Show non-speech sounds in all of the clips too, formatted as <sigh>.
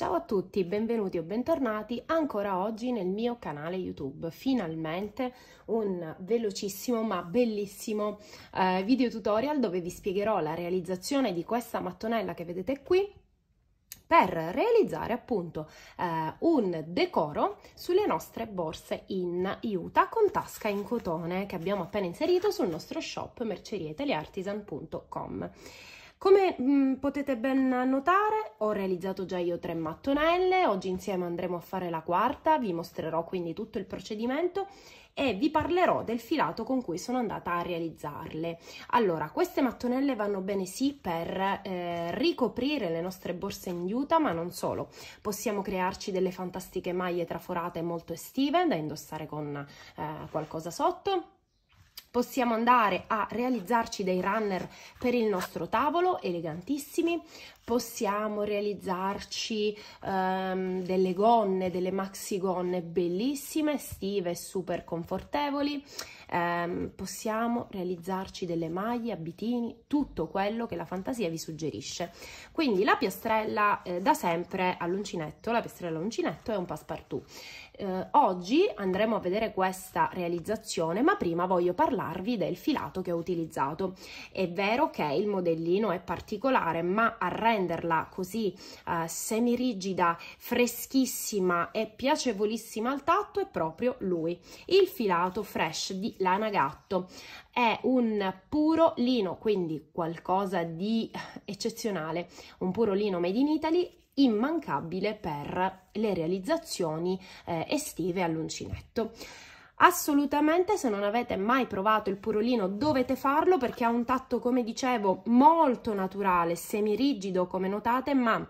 Ciao a tutti, benvenuti o bentornati ancora oggi nel mio canale YouTube. Finalmente un velocissimo ma bellissimo eh, video tutorial dove vi spiegherò la realizzazione di questa mattonella che vedete qui per realizzare appunto eh, un decoro sulle nostre borse in Utah con tasca in cotone che abbiamo appena inserito sul nostro shop mercerietaliartisan.com. Come mh, mm, potete ben notare ho realizzato già io tre mattonelle, oggi insieme andremo a fare la quarta, vi mostrerò quindi tutto il procedimento e vi parlerò del filato con cui sono andata a realizzarle. Allora, queste mattonelle vanno bene sì per eh, ricoprire le nostre borse in juta, ma non solo. Possiamo crearci delle fantastiche maglie traforate molto estive da indossare con eh, qualcosa sotto possiamo andare a realizzarci dei runner per il nostro tavolo elegantissimi possiamo realizzarci um, delle gonne, delle maxi gonne bellissime, estive, super confortevoli, um, possiamo realizzarci delle maglie, abitini, tutto quello che la fantasia vi suggerisce. Quindi la piastrella eh, da sempre all'uncinetto, la piastrella all'uncinetto è un passepartout. Eh, oggi andremo a vedere questa realizzazione, ma prima voglio parlarvi del filato che ho utilizzato. È vero che il modellino è particolare, ma arrende renderla così eh, semirigida, freschissima e piacevolissima al tatto è proprio lui, il filato fresh di lana gatto. È un puro lino, quindi qualcosa di eccezionale, un puro lino made in Italy immancabile per le realizzazioni eh, estive all'uncinetto. Assolutamente se non avete mai provato il purolino dovete farlo perché ha un tatto come dicevo molto naturale, semirigido, come notate ma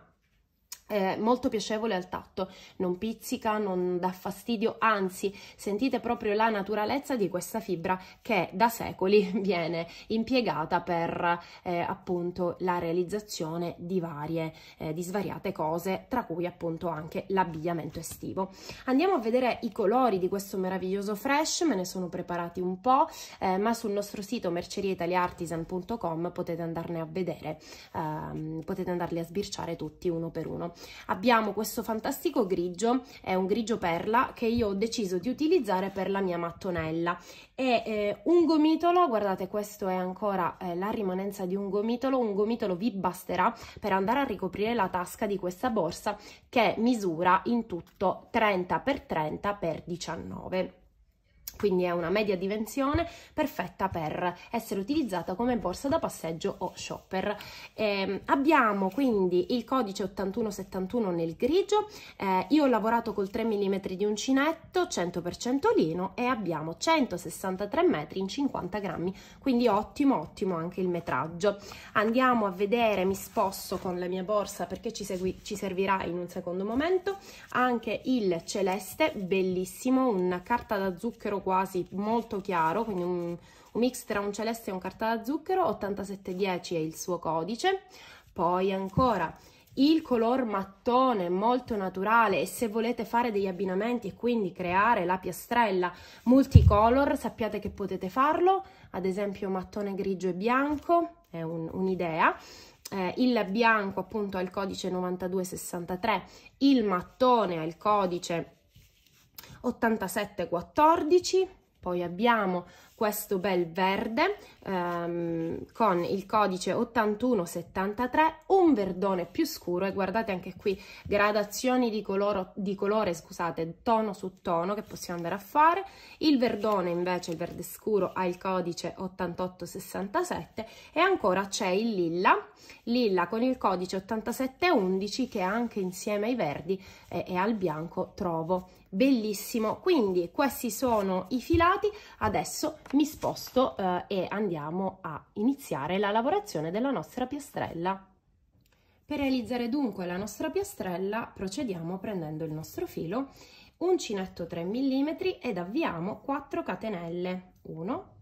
eh, molto piacevole al tatto, non pizzica, non dà fastidio, anzi sentite proprio la naturalezza di questa fibra che da secoli <laughs> viene impiegata per eh, appunto la realizzazione di varie, eh, di svariate cose, tra cui appunto anche l'abbigliamento estivo. Andiamo a vedere i colori di questo meraviglioso fresh, me ne sono preparati un po', eh, ma sul nostro sito merceriaitaliartisan.com potete andarne a vedere, ehm, potete andarli a sbirciare tutti uno per uno abbiamo questo fantastico grigio è un grigio perla che io ho deciso di utilizzare per la mia mattonella e eh, un gomitolo guardate questo è ancora eh, la rimanenza di un gomitolo un gomitolo vi basterà per andare a ricoprire la tasca di questa borsa che misura in tutto 30 x 30 x 19 quindi è una media dimensione perfetta per essere utilizzata come borsa da passeggio o shopper. Eh, abbiamo quindi il codice 8171 nel grigio, eh, io ho lavorato col 3 mm di uncinetto, 100% lino e abbiamo 163 metri in 50 grammi, quindi ottimo ottimo anche il metraggio. Andiamo a vedere, mi sposto con la mia borsa perché ci, segui, ci servirà in un secondo momento, anche il celeste, bellissimo, una carta da zucchero quasi molto chiaro, quindi un, un mix tra un celeste e un carta da zucchero, 8710 è il suo codice. Poi ancora il color mattone molto naturale e se volete fare degli abbinamenti e quindi creare la piastrella multicolor sappiate che potete farlo, ad esempio mattone grigio e bianco è un'idea. eh, il bianco appunto ha il codice 9263, il mattone ha il codice 87,14 poi abbiamo questo bel verde ehm, con il codice 8173, un verdone più scuro e guardate anche qui gradazioni di, coloro, di colore, scusate, tono su tono che possiamo andare a fare. Il verdone invece, il verde scuro, ha il codice 8867 e ancora c'è il lilla, lilla con il codice 8711 che anche insieme ai verdi e, eh, e al bianco trovo bellissimo quindi questi sono i filati adesso mi sposto eh, e andiamo a iniziare la lavorazione della nostra piastrella per realizzare dunque la nostra piastrella procediamo prendendo il nostro filo uncinetto 3 mm ed avviamo 4 catenelle 1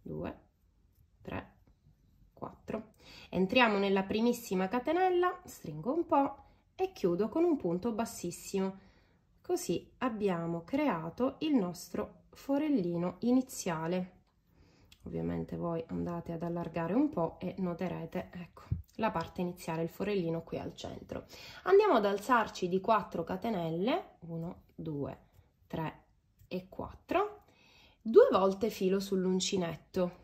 2 3 4 entriamo nella primissima catenella stringo un po e chiudo con un punto bassissimo Così abbiamo creato il nostro forellino iniziale. Ovviamente voi andate ad allargare un po' e noterete, ecco, la parte iniziale, il forellino qui al centro. Andiamo ad alzarci di 4 catenelle, 1, 2, 3 e 4, due volte filo sull'uncinetto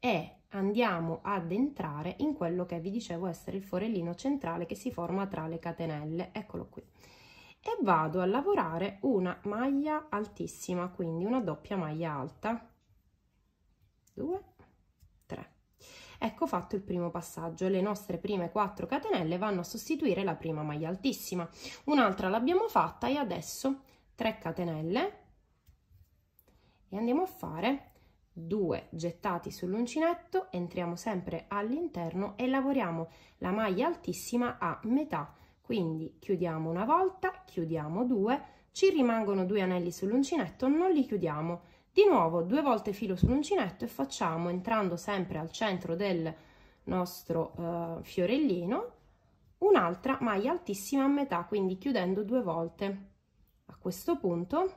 e andiamo ad entrare in quello che vi dicevo essere il forellino centrale che si forma tra le catenelle. Eccolo qui e vado a lavorare una maglia altissima quindi una doppia maglia alta 2 3 ecco fatto il primo passaggio le nostre prime 4 catenelle vanno a sostituire la prima maglia altissima un'altra l'abbiamo fatta e adesso 3 catenelle e andiamo a fare 2 gettati sull'uncinetto entriamo sempre all'interno e lavoriamo la maglia altissima a metà quindi chiudiamo una volta chiudiamo due ci rimangono due anelli sull'uncinetto non li chiudiamo di nuovo due volte filo sull'uncinetto e facciamo entrando sempre al centro del nostro eh, fiorellino un'altra maglia altissima a metà quindi chiudendo due volte a questo punto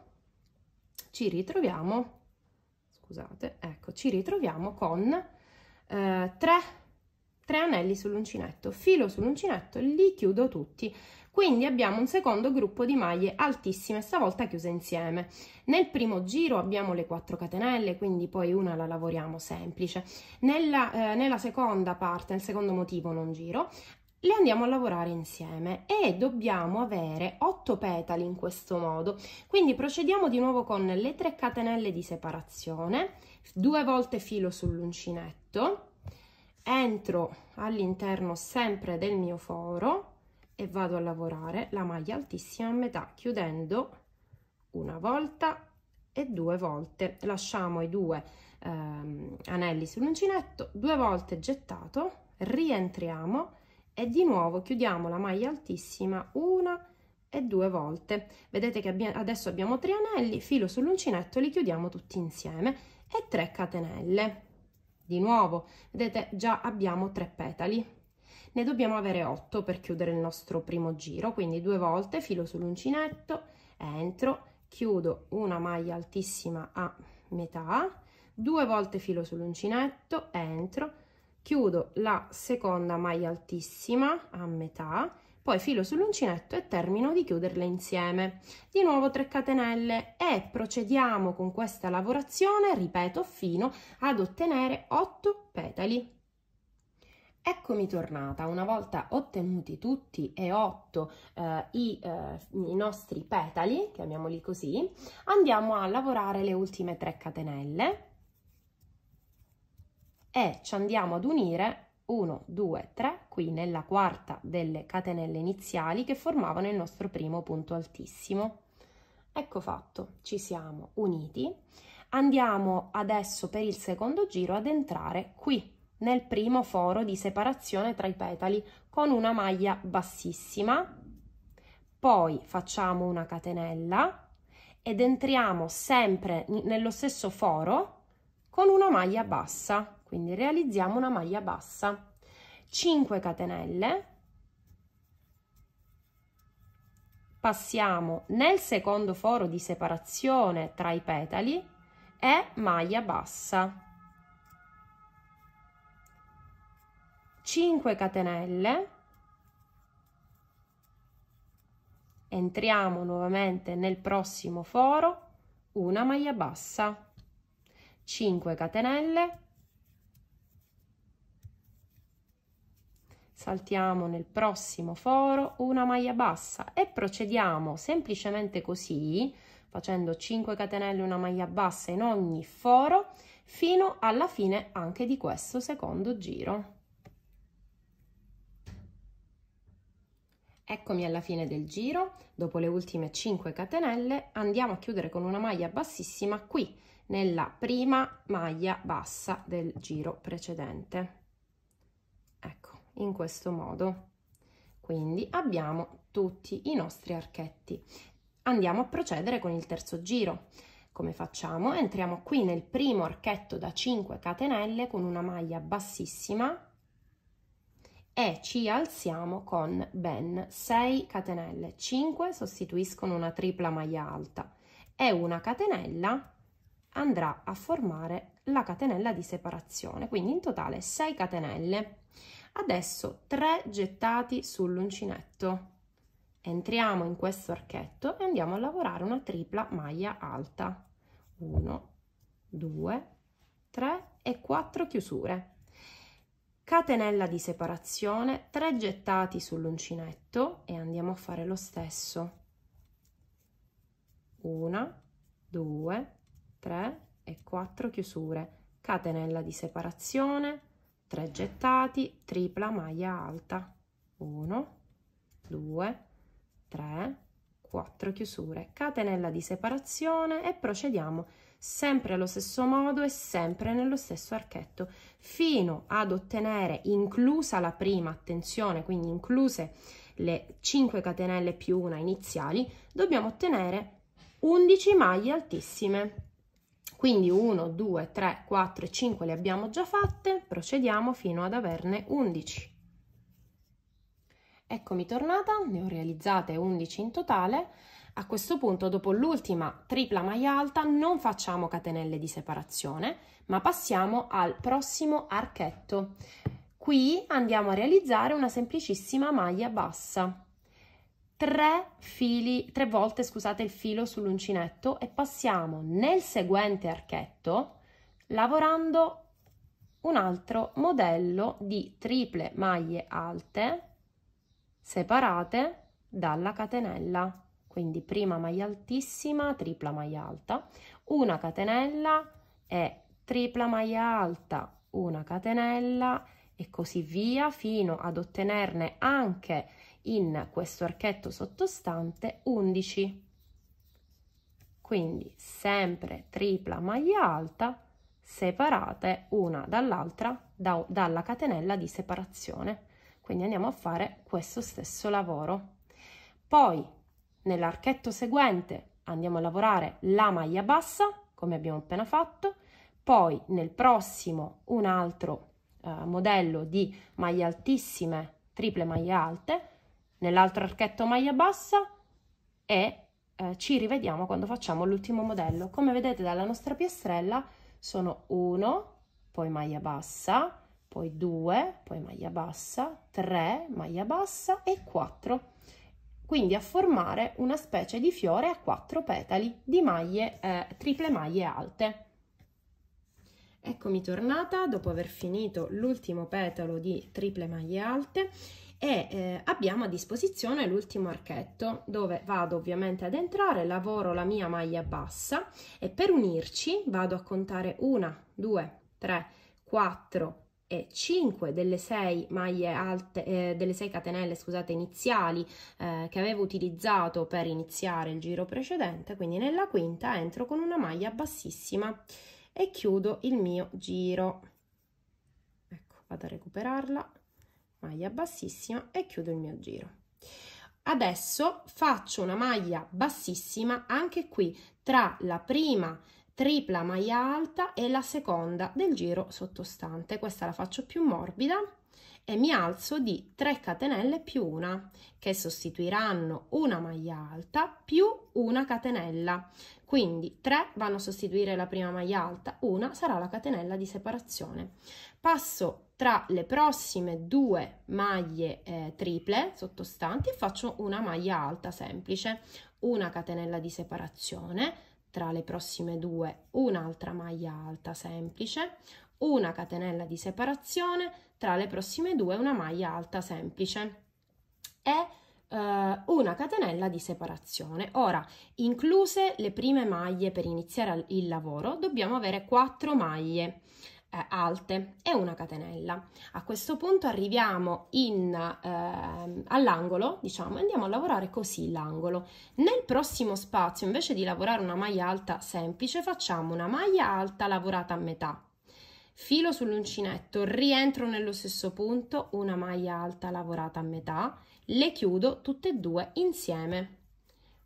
ci ritroviamo scusate ecco ci ritroviamo con eh, 3 3 anelli sull'uncinetto, filo sull'uncinetto, li chiudo tutti. Quindi abbiamo un secondo gruppo di maglie altissime, stavolta chiuse insieme. Nel primo giro abbiamo le 4 catenelle, quindi poi una la lavoriamo semplice. Nella, eh, nella seconda parte, nel secondo motivo non giro, le andiamo a lavorare insieme e dobbiamo avere 8 petali in questo modo. Quindi procediamo di nuovo con le 3 catenelle di separazione, due volte filo sull'uncinetto, entro all'interno sempre del mio foro e vado a lavorare la maglia altissima a metà chiudendo una volta e due volte lasciamo i due ehm, anelli sull'uncinetto due volte gettato rientriamo e di nuovo chiudiamo la maglia altissima una e due volte vedete che abbiamo, adesso abbiamo tre anelli filo sull'uncinetto li chiudiamo tutti insieme e 3 catenelle di nuovo, vedete, già abbiamo tre petali. Ne dobbiamo avere 8 per chiudere il nostro primo giro, quindi due volte filo sull'uncinetto, entro, chiudo una maglia altissima a metà, due volte filo sull'uncinetto, entro, chiudo la seconda maglia altissima a metà poi filo sull'uncinetto e termino di chiuderle insieme. Di nuovo 3 catenelle e procediamo con questa lavorazione, ripeto, fino ad ottenere 8 petali. Eccomi tornata, una volta ottenuti tutti e otto eh, i, eh, i, nostri petali, chiamiamoli così, andiamo a lavorare le ultime 3 catenelle e ci andiamo ad unire 1, 2, 3, qui nella quarta delle catenelle iniziali che formavano il nostro primo punto altissimo. Ecco fatto, ci siamo uniti. Andiamo adesso per il secondo giro ad entrare qui nel primo foro di separazione tra i petali con una maglia bassissima, poi facciamo una catenella ed entriamo sempre nello stesso foro con una maglia bassa quindi realizziamo una maglia bassa 5 catenelle passiamo nel secondo foro di separazione tra i petali e maglia bassa 5 catenelle entriamo nuovamente nel prossimo foro una maglia bassa 5 catenelle saltiamo nel prossimo foro una maglia bassa e procediamo semplicemente così facendo 5 catenelle una maglia bassa in ogni foro fino alla fine anche di questo secondo giro Eccomi alla fine del giro, dopo le ultime 5 catenelle andiamo a chiudere con una maglia bassissima qui, nella prima maglia bassa del giro precedente. Ecco in questo modo. Quindi abbiamo tutti i nostri archetti. Andiamo a procedere con il terzo giro. Come facciamo? Entriamo qui nel primo archetto da 5 catenelle con una maglia bassissima e ci alziamo con ben 6 catenelle. 5 sostituiscono una tripla maglia alta e una catenella andrà a formare la catenella di separazione, quindi in totale 6 catenelle. Adesso 3 gettati sull'uncinetto. Entriamo in questo archetto e andiamo a lavorare una tripla maglia alta. 1, 2, 3 e 4 chiusure. Catenella di separazione, 3 gettati sull'uncinetto e andiamo a fare lo stesso. 1, 2, 3 e 4 chiusure. Catenella di separazione, 3 gettati tripla maglia alta 1 2 3 4 chiusure catenella di separazione e procediamo sempre allo stesso modo e sempre nello stesso archetto fino ad ottenere inclusa la prima attenzione quindi incluse le 5 catenelle più una iniziali dobbiamo ottenere 11 maglie altissime quindi 1, 2, 3, 4 e 5 le abbiamo già fatte, procediamo fino ad averne 11. Eccomi tornata, ne ho realizzate 11 in totale. A questo punto, dopo l'ultima tripla maglia alta, non facciamo catenelle di separazione, ma passiamo al prossimo archetto. Qui andiamo a realizzare una semplicissima maglia bassa tre fili, tre volte scusate il filo sull'uncinetto e passiamo nel seguente archetto lavorando un altro modello di triple maglie alte separate dalla catenella quindi prima maglia altissima tripla maglia alta una catenella e tripla maglia alta una catenella e così via fino ad ottenerne anche in questo archetto sottostante 11 quindi sempre tripla maglia alta separate una dall'altra da, dalla catenella di separazione quindi andiamo a fare questo stesso lavoro poi nell'archetto seguente andiamo a lavorare la maglia bassa come abbiamo appena fatto poi nel prossimo un altro eh, modello di maglie altissime triple maglie alte nell'altro archetto maglia bassa e eh, ci rivediamo quando facciamo l'ultimo modello. Come vedete dalla nostra piastrella sono 1, poi maglia bassa, poi 2, poi maglia bassa, 3, maglia bassa e 4. Quindi a formare una specie di fiore a quattro petali di maglie, eh, triple maglie alte. Eccomi tornata dopo aver finito l'ultimo petalo di triple maglie alte e eh, abbiamo a disposizione l'ultimo archetto dove vado ovviamente ad entrare, lavoro la mia maglia bassa e per unirci vado a contare 1, 2, 3, 4 e 5 delle 6 maglie alte eh, delle 6 catenelle scusate iniziali eh, che avevo utilizzato per iniziare il giro precedente quindi nella quinta entro con una maglia bassissima e chiudo il mio giro ecco vado a recuperarla maglia bassissima e chiudo il mio giro adesso faccio una maglia bassissima anche qui tra la prima tripla maglia alta e la seconda del giro sottostante questa la faccio più morbida e mi alzo di 3 catenelle più una che sostituiranno una maglia alta più una catenella quindi 3 vanno a sostituire la prima maglia alta una sarà la catenella di separazione passo tra le prossime due maglie eh, triple sottostanti e faccio una maglia alta semplice una catenella di separazione tra le prossime due un'altra maglia alta semplice una catenella di separazione tra le prossime due una maglia alta semplice e eh, una catenella di separazione. Ora, incluse le prime maglie per iniziare il lavoro, dobbiamo avere 4 maglie eh, alte e una catenella. A questo punto arriviamo eh, all'angolo, diciamo, andiamo a lavorare così l'angolo. Nel prossimo spazio, invece di lavorare una maglia alta semplice, facciamo una maglia alta lavorata a metà filo sull'uncinetto, rientro nello stesso punto, una maglia alta lavorata a metà, le chiudo tutte e due insieme.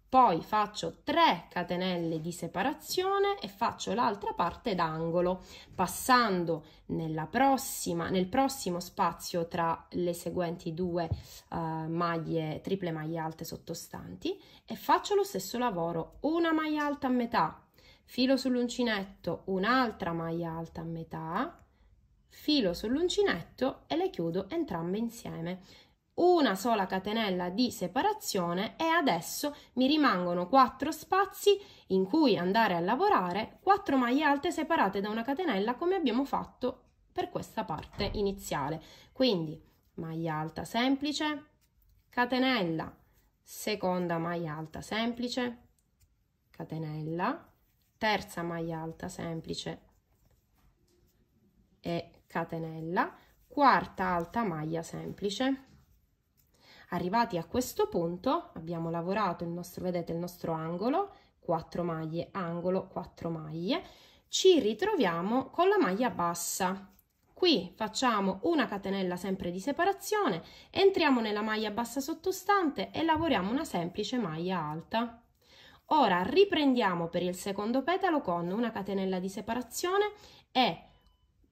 Poi faccio 3 catenelle di separazione e faccio l'altra parte d'angolo, passando prossima, nel prossimo spazio tra le seguenti due eh, maglie, triple maglie alte sottostanti e faccio lo stesso lavoro, una maglia alta a metà, filo sull'uncinetto, un'altra maglia alta a metà, filo sull'uncinetto e le chiudo entrambe insieme. Una sola catenella di separazione e adesso mi rimangono quattro spazi in cui andare a lavorare quattro maglie alte separate da una catenella come abbiamo fatto per questa parte iniziale. Quindi maglia alta semplice, catenella, seconda maglia alta semplice, catenella, terza maglia alta semplice e catenella quarta alta maglia semplice arrivati a questo punto abbiamo lavorato il nostro vedete il nostro angolo 4 maglie angolo 4 maglie ci ritroviamo con la maglia bassa qui facciamo una catenella sempre di separazione entriamo nella maglia bassa sottostante e lavoriamo una semplice maglia alta Ora riprendiamo per il secondo petalo con una catenella di separazione e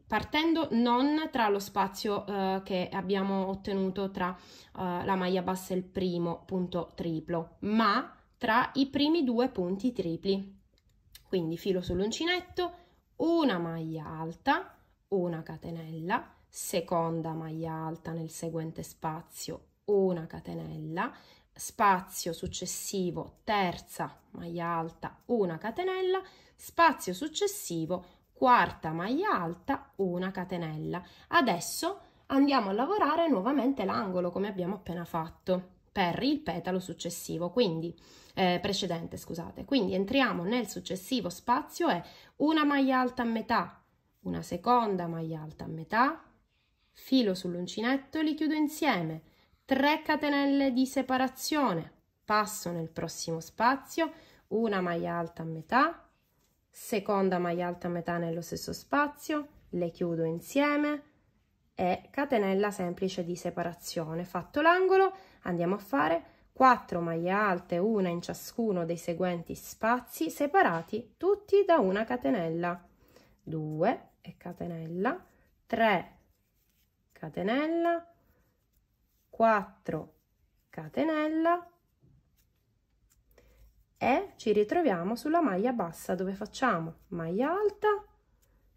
partendo non tra lo spazio eh, che abbiamo ottenuto tra eh, la maglia bassa e il primo punto triplo, ma tra i primi due punti tripli. Quindi filo sull'uncinetto, una maglia alta, una catenella, seconda maglia alta nel seguente spazio, una catenella spazio successivo terza maglia alta una catenella spazio successivo quarta maglia alta una catenella adesso andiamo a lavorare nuovamente l'angolo come abbiamo appena fatto per il petalo successivo quindi eh, precedente scusate quindi entriamo nel successivo spazio è una maglia alta a metà una seconda maglia alta a metà filo sull'uncinetto li chiudo insieme 3 catenelle di separazione, passo nel prossimo spazio, una maglia alta a metà, seconda maglia alta a metà nello stesso spazio, le chiudo insieme e catenella semplice di separazione. Fatto l'angolo andiamo a fare 4 maglie alte, una in ciascuno dei seguenti spazi, separati tutti da una catenella. 2 e catenella, 3 catenella, 4 catenella e ci ritroviamo sulla maglia bassa dove facciamo maglia alta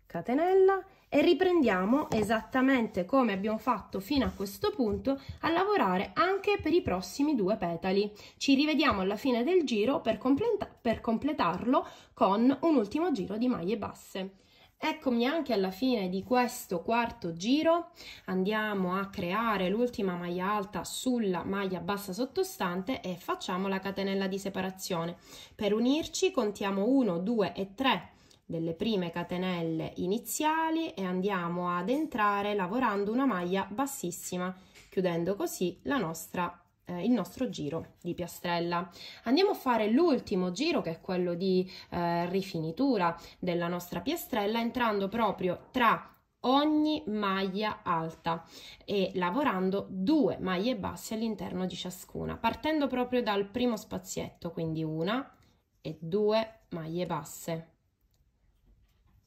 catenella e riprendiamo esattamente come abbiamo fatto fino a questo punto a lavorare anche per i prossimi due petali. Ci rivediamo alla fine del giro per, completa per completarlo con un ultimo giro di maglie basse. Eccomi anche alla fine di questo quarto giro, andiamo a creare l'ultima maglia alta sulla maglia bassa sottostante e facciamo la catenella di separazione. Per unirci contiamo 1, 2 e 3 delle prime catenelle iniziali e andiamo ad entrare lavorando una maglia bassissima, chiudendo così la nostra eh, il nostro giro di piastrella. Andiamo a fare l'ultimo giro che è quello di eh, rifinitura della nostra piastrella entrando proprio tra ogni maglia alta e lavorando due maglie basse all'interno di ciascuna partendo proprio dal primo spazietto quindi una e due maglie basse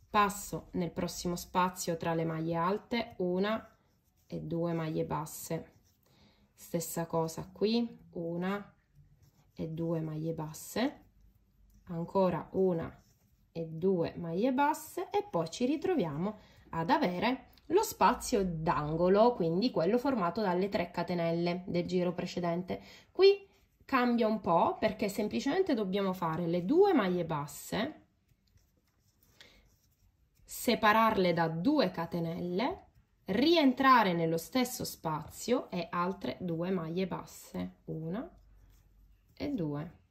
passo nel prossimo spazio tra le maglie alte una e due maglie basse stessa cosa qui una e due maglie basse ancora una e due maglie basse e poi ci ritroviamo ad avere lo spazio d'angolo quindi quello formato dalle tre catenelle del giro precedente qui cambia un po perché semplicemente dobbiamo fare le due maglie basse separarle da due catenelle rientrare nello stesso spazio e altre due maglie basse, una e due.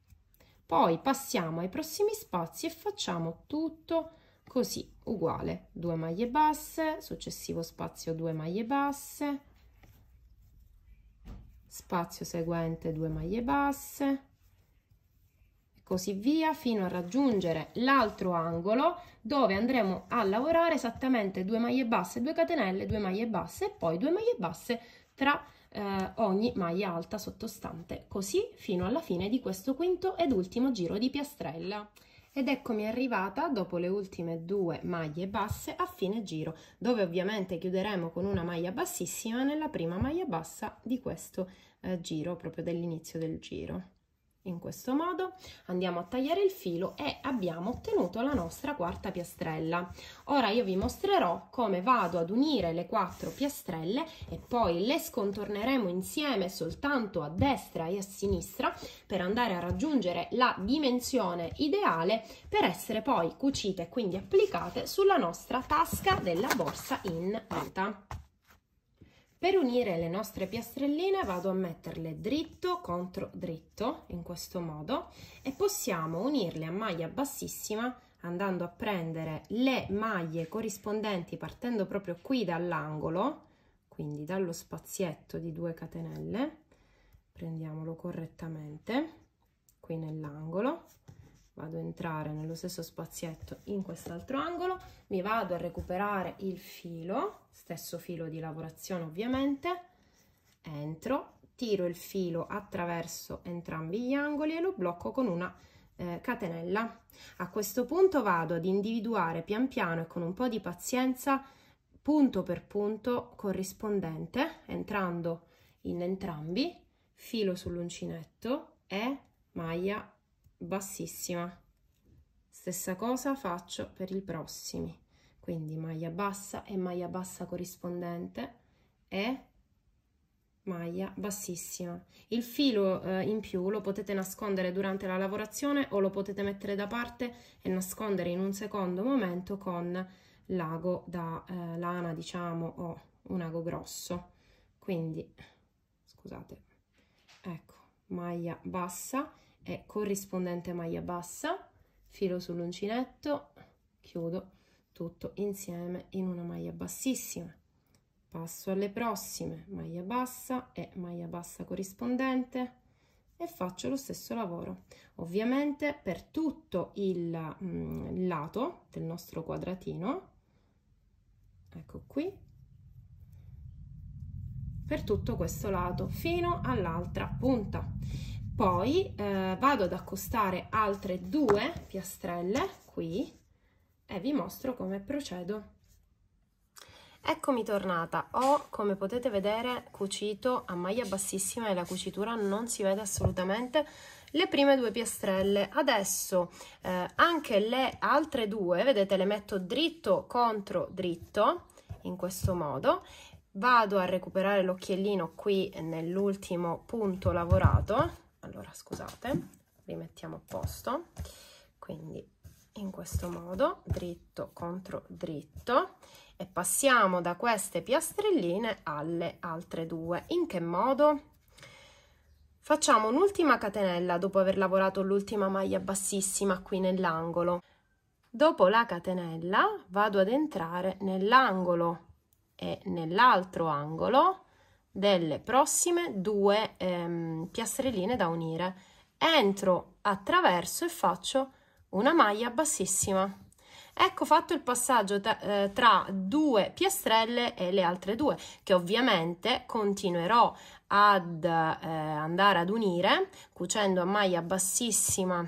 Poi passiamo ai prossimi spazi e facciamo tutto così, uguale, due maglie basse, successivo spazio due maglie basse, spazio seguente due maglie basse, così via fino a raggiungere l'altro angolo dove andremo a lavorare esattamente due maglie basse, due catenelle, due maglie basse e poi due maglie basse tra eh, ogni maglia alta sottostante, così fino alla fine di questo quinto ed ultimo giro di piastrella ed eccomi arrivata dopo le ultime due maglie basse a fine giro dove ovviamente chiuderemo con una maglia bassissima nella prima maglia bassa di questo eh, giro proprio dell'inizio del giro in questo modo andiamo a tagliare il filo e abbiamo ottenuto la nostra quarta piastrella ora io vi mostrerò come vado ad unire le quattro piastrelle e poi le scontorneremo insieme soltanto a destra e a sinistra per andare a raggiungere la dimensione ideale per essere poi cucite e quindi applicate sulla nostra tasca della borsa in alta per unire le nostre piastrelline vado a metterle dritto contro dritto in questo modo e possiamo unirle a maglia bassissima andando a prendere le maglie corrispondenti partendo proprio qui dall'angolo, quindi dallo spazietto di due catenelle, prendiamolo correttamente qui nell'angolo vado a entrare nello stesso spazietto in quest'altro angolo, mi vado a recuperare il filo, stesso filo di lavorazione ovviamente, entro, tiro il filo attraverso entrambi gli angoli e lo blocco con una eh, catenella. A questo punto vado ad individuare pian piano e con un po' di pazienza punto per punto corrispondente, entrando in entrambi, filo sull'uncinetto e maglia bassissima stessa cosa faccio per i prossimi quindi maglia bassa e maglia bassa corrispondente e maglia bassissima il filo eh, in più lo potete nascondere durante la lavorazione o lo potete mettere da parte e nascondere in un secondo momento con l'ago da eh, lana diciamo o un ago grosso quindi scusate ecco maglia bassa è corrispondente maglia bassa, filo sull'uncinetto, chiudo tutto insieme in una maglia bassissima. Passo alle prossime, maglia bassa e maglia bassa corrispondente e faccio lo stesso lavoro. Ovviamente per tutto il mm, lato del nostro quadratino, ecco qui, per tutto questo lato fino all'altra punta poi eh, vado ad accostare altre due piastrelle qui e vi mostro come procedo eccomi tornata ho come potete vedere cucito a maglia bassissima e la cucitura non si vede assolutamente le prime due piastrelle adesso eh, anche le altre due vedete le metto dritto contro dritto in questo modo vado a recuperare l'occhiellino qui nell'ultimo punto lavorato allora scusate rimettiamo a posto quindi in questo modo dritto contro dritto e passiamo da queste piastrelline alle altre due in che modo facciamo un'ultima catenella dopo aver lavorato l'ultima maglia bassissima qui nell'angolo dopo la catenella vado ad entrare nell'angolo e nell'altro angolo delle prossime due ehm, piastrelline da unire entro attraverso e faccio una maglia bassissima ecco fatto il passaggio eh, tra due piastrelle e le altre due che ovviamente continuerò ad eh, andare ad unire cucendo a maglia bassissima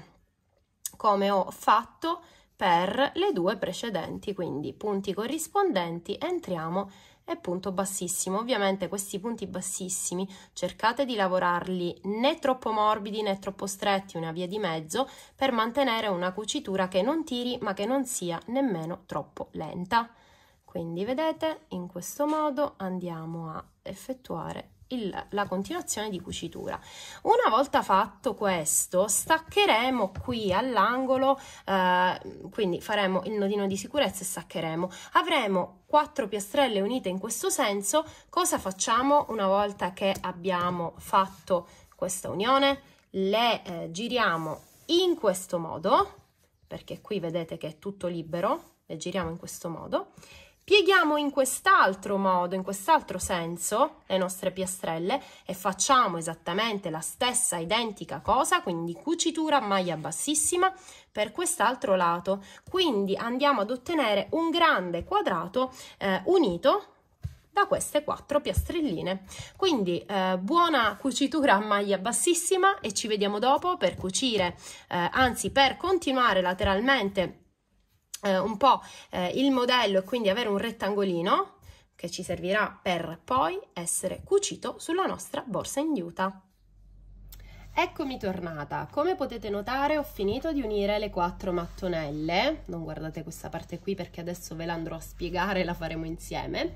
come ho fatto per le due precedenti quindi punti corrispondenti entriamo e punto bassissimo. Ovviamente questi punti bassissimi cercate di lavorarli né troppo morbidi né troppo stretti, una via di mezzo, per mantenere una cucitura che non tiri ma che non sia nemmeno troppo lenta. Quindi vedete, in questo modo andiamo a effettuare il, la continuazione di cucitura. Una volta fatto questo, staccheremo qui all'angolo, eh, quindi faremo il nodino di sicurezza e staccheremo. Avremo 4 piastrelle unite in questo senso. Cosa facciamo una volta che abbiamo fatto questa unione? Le eh, giriamo in questo modo, perché qui vedete che è tutto libero, le giriamo in questo modo Pieghiamo in quest'altro modo, in quest'altro senso, le nostre piastrelle e facciamo esattamente la stessa identica cosa, quindi cucitura a maglia bassissima per quest'altro lato. Quindi andiamo ad ottenere un grande quadrato eh, unito da queste quattro piastrelline. Quindi eh, buona cucitura a maglia bassissima e ci vediamo dopo per cucire, eh, anzi per continuare lateralmente eh, un po' eh, il modello e quindi avere un rettangolino che ci servirà per poi essere cucito sulla nostra borsa in juta. Eccomi tornata, come potete notare ho finito di unire le quattro mattonelle, non guardate questa parte qui perché adesso ve la andrò a spiegare, la faremo insieme,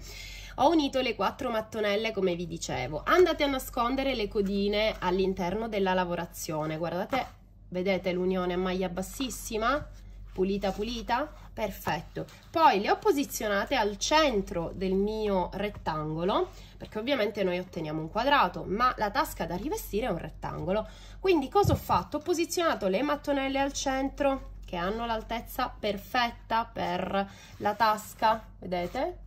ho unito le quattro mattonelle come vi dicevo, andate a nascondere le codine all'interno della lavorazione, guardate, vedete l'unione a maglia bassissima? pulita pulita perfetto poi le ho posizionate al centro del mio rettangolo perché ovviamente noi otteniamo un quadrato ma la tasca da rivestire è un rettangolo quindi cosa ho fatto ho posizionato le mattonelle al centro che hanno l'altezza perfetta per la tasca vedete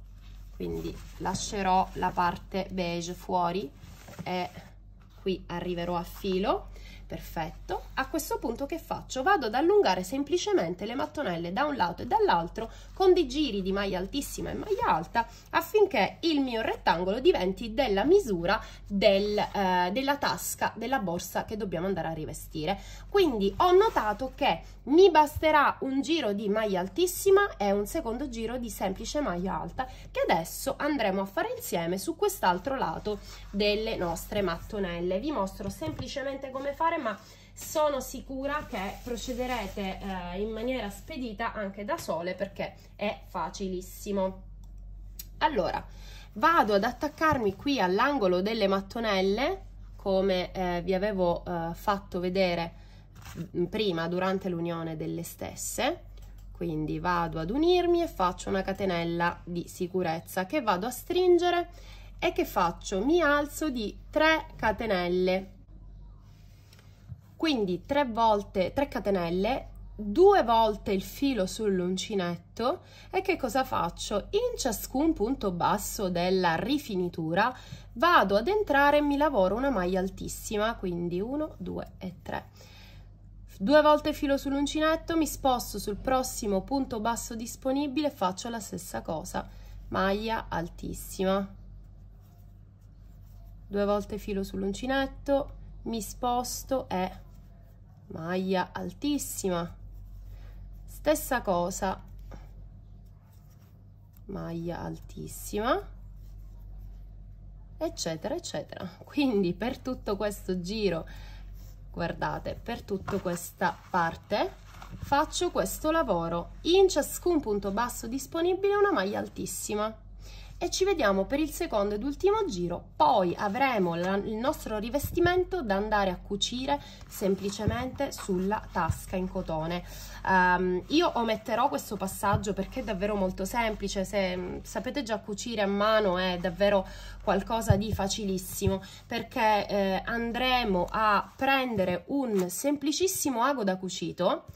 quindi lascerò la parte beige fuori e qui arriverò a filo Perfetto. A questo punto che faccio? Vado ad allungare semplicemente le mattonelle da un lato e dall'altro con dei giri di maglia altissima e maglia alta affinché il mio rettangolo diventi della misura del, eh, della tasca della borsa che dobbiamo andare a rivestire. Quindi ho notato che mi basterà un giro di maglia altissima e un secondo giro di semplice maglia alta che adesso andremo a fare insieme su quest'altro lato delle nostre mattonelle. Vi mostro semplicemente come fare ma sono sicura che procederete eh, in maniera spedita anche da sole perché è facilissimo. Allora, vado ad attaccarmi qui all'angolo delle mattonelle, come eh, vi avevo eh, fatto vedere mm, prima durante l'unione delle stesse. Quindi vado ad unirmi e faccio una catenella di sicurezza che vado a stringere e che faccio? Mi alzo di 3 catenelle quindi 3 volte 3 catenelle due volte il filo sull'uncinetto e che cosa faccio? In ciascun punto basso della rifinitura vado ad entrare e mi lavoro una maglia altissima, quindi 1, 2 e 3. Due volte filo sull'uncinetto, mi sposto sul prossimo punto basso disponibile e faccio la stessa cosa, maglia altissima. Due volte filo sull'uncinetto, mi sposto è maglia altissima stessa cosa maglia altissima eccetera eccetera quindi per tutto questo giro guardate per tutta questa parte faccio questo lavoro in ciascun punto basso disponibile una maglia altissima e ci vediamo per il secondo ed ultimo giro poi avremo la, il nostro rivestimento da andare a cucire semplicemente sulla tasca in cotone um, io ometterò questo passaggio perché è davvero molto semplice se mm, sapete già cucire a mano è davvero qualcosa di facilissimo perché eh, andremo a prendere un semplicissimo ago da cucito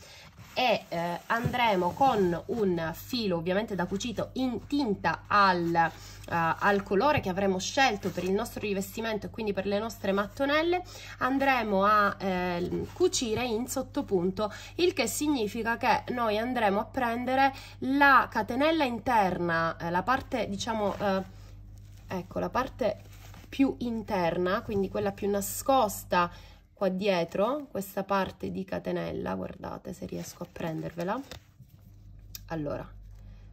e eh, andremo con un filo ovviamente da cucito in tinta al, uh, al colore che avremo scelto per il nostro rivestimento e quindi per le nostre mattonelle andremo a eh, cucire in sottopunto il che significa che noi andremo a prendere la catenella interna eh, la parte diciamo eh, ecco la parte più interna quindi quella più nascosta qua dietro questa parte di catenella guardate se riesco a prendervela allora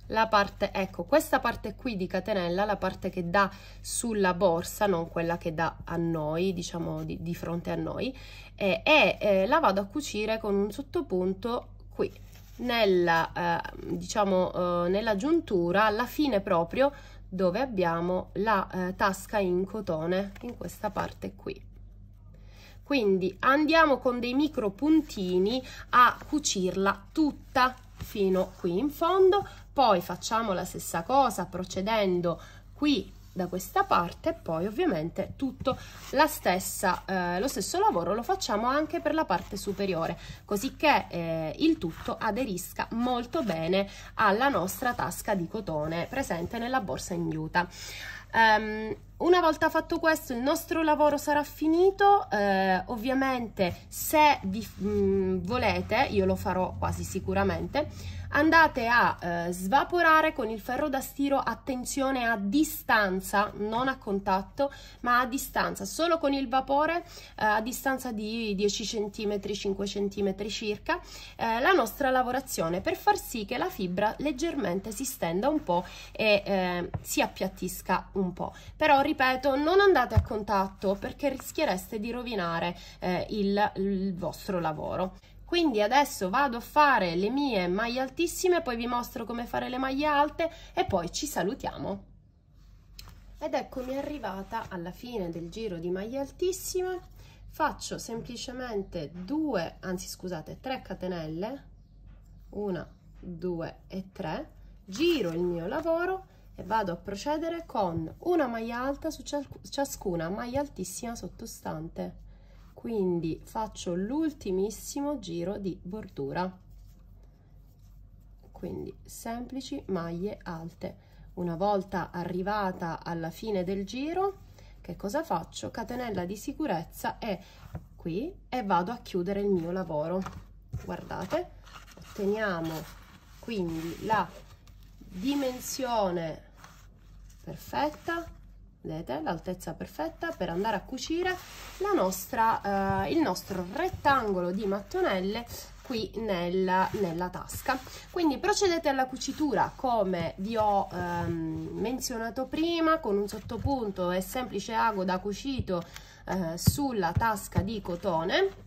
la parte ecco questa parte qui di catenella la parte che dà sulla borsa non quella che dà a noi diciamo di, di fronte a noi e eh, eh, la vado a cucire con un sottopunto qui nella eh, diciamo eh, nella giuntura alla fine proprio dove abbiamo la eh, tasca in cotone in questa parte qui quindi andiamo con dei micro puntini a cucirla tutta fino qui in fondo poi facciamo la stessa cosa procedendo qui da questa parte poi ovviamente tutto la stessa, eh, lo stesso lavoro lo facciamo anche per la parte superiore così che eh, il tutto aderisca molto bene alla nostra tasca di cotone presente nella borsa ignuta um, ehm, una volta fatto questo il nostro lavoro sarà finito, eh, ovviamente se vi, mh, mm, volete, io lo farò quasi sicuramente, andate a eh, svaporare con il ferro da stiro, attenzione a distanza, non a contatto, ma a distanza, solo con il vapore eh, a distanza di 10 cm, 5 cm circa, eh, la nostra lavorazione per far sì che la fibra leggermente si stenda un po' e eh, si appiattisca un po'. Però ripeto, non andate a contatto perché rischiereste di rovinare eh, il, il vostro lavoro. Quindi adesso vado a fare le mie maglie altissime, poi vi mostro come fare le maglie alte e poi ci salutiamo. Ed eccomi arrivata alla fine del giro di maglie altissime. Faccio semplicemente due, anzi scusate, tre catenelle, una, due e tre, giro il mio lavoro e vado a procedere con una maglia alta su ciascuna maglia altissima sottostante quindi faccio l'ultimissimo giro di bordura quindi semplici maglie alte una volta arrivata alla fine del giro che cosa faccio catenella di sicurezza e qui e vado a chiudere il mio lavoro guardate otteniamo quindi la dimensione perfetta vedete l'altezza perfetta per andare a cucire nostra, eh, il nostro rettangolo di mattonelle qui nel, nella tasca quindi procedete alla cucitura come vi ho ehm, menzionato prima con un sottopunto e semplice ago da cucito eh, sulla tasca di cotone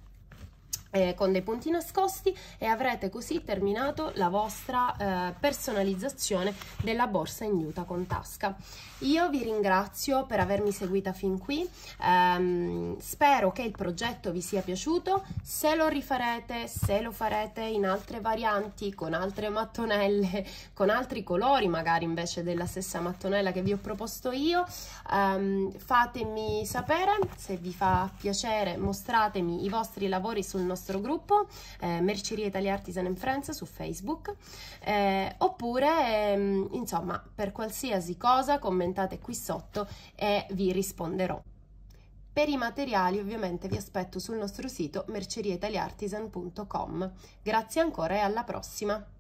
eh, con dei punti nascosti e avrete così terminato la vostra eh, personalizzazione della borsa ignuta con tasca. Io vi ringrazio per avermi seguita fin qui, ehm, spero che il progetto vi sia piaciuto, se lo rifarete, se lo farete in altre varianti, con altre mattonelle, <laughs> con altri colori magari invece della stessa mattonella che vi ho proposto io, ehm, fatemi sapere se vi fa piacere, mostratemi i vostri lavori sul nostro nostro gruppo eh, Merceria Italia Artisan and Friends su Facebook eh, oppure ehm, insomma per qualsiasi cosa commentate qui sotto e vi risponderò. Per i materiali ovviamente vi aspetto sul nostro sito merceriaitaliartisan.com. Grazie ancora e alla prossima!